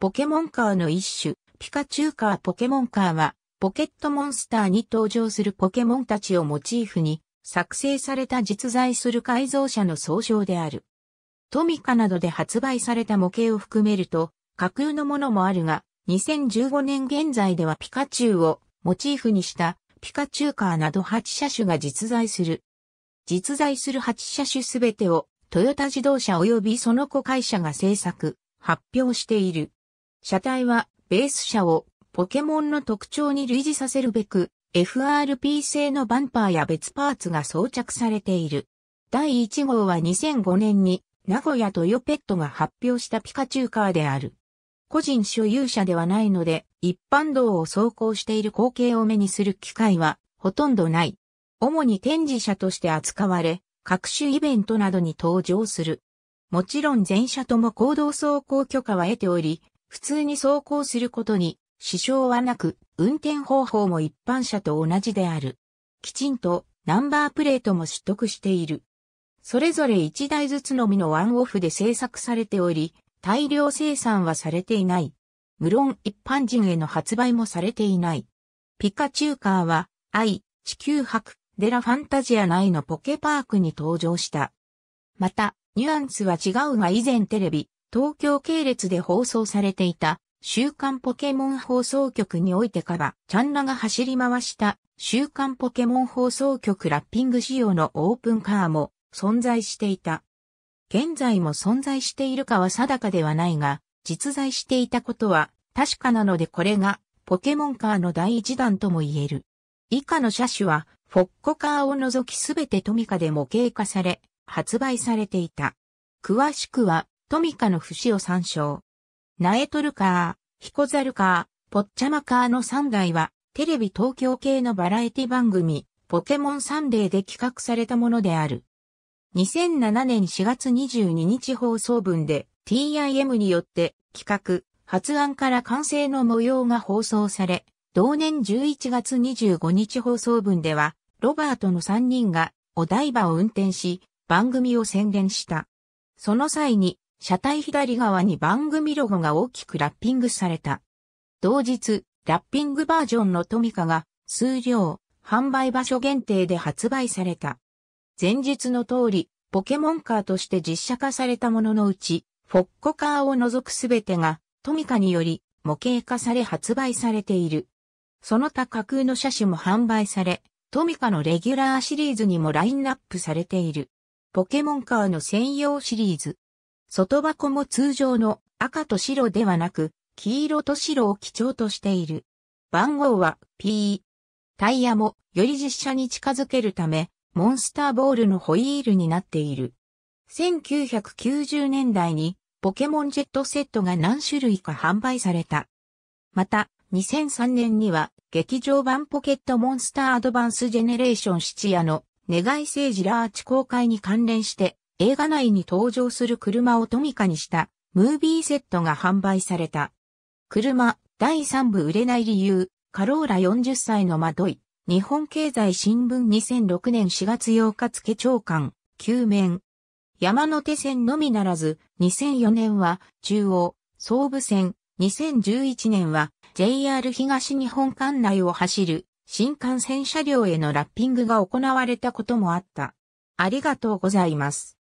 ポケモンカーの一種、ピカチュウカーポケモンカーは、ポケットモンスターに登場するポケモンたちをモチーフに、作成された実在する改造車の総称である。トミカなどで発売された模型を含めると、架空のものもあるが、2015年現在ではピカチュウをモチーフにしたピカチュウカーなど8車種が実在する。実在する8車種すべてをトヨタ自動車及びその子会社が制作、発表している。車体はベース車をポケモンの特徴に類似させるべく FRP 製のバンパーや別パーツが装着されている。第1号は2005年に名古屋トヨペットが発表したピカチュウカーである。個人所有者ではないので、一般道を走行している光景を目にする機会はほとんどない。主に展示車として扱われ、各種イベントなどに登場する。もちろん全車とも行動走行許可は得ており、普通に走行することに支障はなく、運転方法も一般車と同じである。きちんとナンバープレートも取得している。それぞれ1台ずつのみのワンオフで製作されており、大量生産はされていない。無論一般人への発売もされていない。ピカチュウカーは、愛、地球博、デラファンタジア内のポケパークに登場した。また、ニュアンスは違うが以前テレビ、東京系列で放送されていた週刊ポケモン放送局においてから、ちゃんらが走り回した週刊ポケモン放送局ラッピング仕様のオープンカーも存在していた。現在も存在しているかは定かではないが、実在していたことは確かなのでこれがポケモンカーの第一弾とも言える。以下の車種は、フォッコカーを除きすべてトミカで模型化され、発売されていた。詳しくは、トミカの節を参照。ナエトルカー、ヒコザルカー、ポッチャマカーの3台は、テレビ東京系のバラエティ番組、ポケモンサンデーで企画されたものである。2007年4月22日放送分で TIM によって企画、発案から完成の模様が放送され、同年11月25日放送分では、ロバートの3人がお台場を運転し、番組を宣伝した。その際に、車体左側に番組ロゴが大きくラッピングされた。同日、ラッピングバージョンのトミカが数量、販売場所限定で発売された。前述の通り、ポケモンカーとして実写化されたもののうち、フォッコカーを除くすべてがトミカにより模型化され発売されている。その他架空の車種も販売され、トミカのレギュラーシリーズにもラインナップされている。ポケモンカーの専用シリーズ、外箱も通常の赤と白ではなく、黄色と白を基調としている。番号は P。タイヤもより実車に近づけるため、モンスターボールのホイールになっている。1990年代にポケモンジェットセットが何種類か販売された。また、2003年には劇場版ポケットモンスターアドバンスジェネレーション7夜の願い星ジラーチ公開に関連して映画内に登場する車をトミカにしたムービーセットが販売された。車第3部売れない理由、カローラ40歳のまどい、日本経済新聞2006年4月8日付長官、救面。山手線のみならず、2004年は中央、総武線、2011年は JR 東日本管内を走る新幹線車両へのラッピングが行われたこともあった。ありがとうございます。